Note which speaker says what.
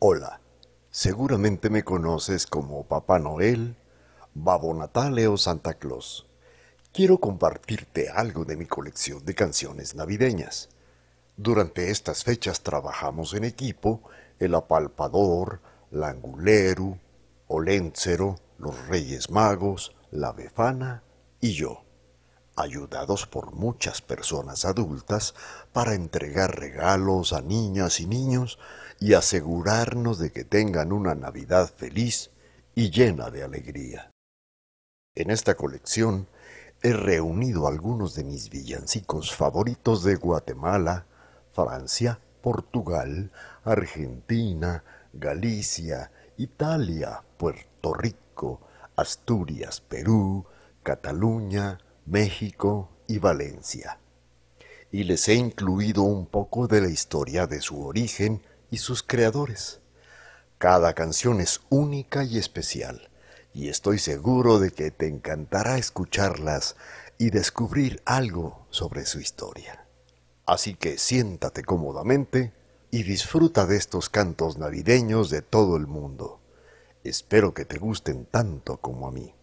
Speaker 1: Hola, seguramente me conoces como Papá Noel, Babo Natale o Santa Claus. Quiero compartirte algo de mi colección de canciones navideñas. Durante estas fechas trabajamos en equipo el apalpador, languleru, Olencero, los reyes magos, la befana y yo ayudados por muchas personas adultas, para entregar regalos a niñas y niños y asegurarnos de que tengan una Navidad feliz y llena de alegría. En esta colección he reunido algunos de mis villancicos favoritos de Guatemala, Francia, Portugal, Argentina, Galicia, Italia, Puerto Rico, Asturias, Perú, Cataluña, México y Valencia. Y les he incluido un poco de la historia de su origen y sus creadores. Cada canción es única y especial, y estoy seguro de que te encantará escucharlas y descubrir algo sobre su historia. Así que siéntate cómodamente y disfruta de estos cantos navideños de todo el mundo. Espero que te gusten tanto como a mí.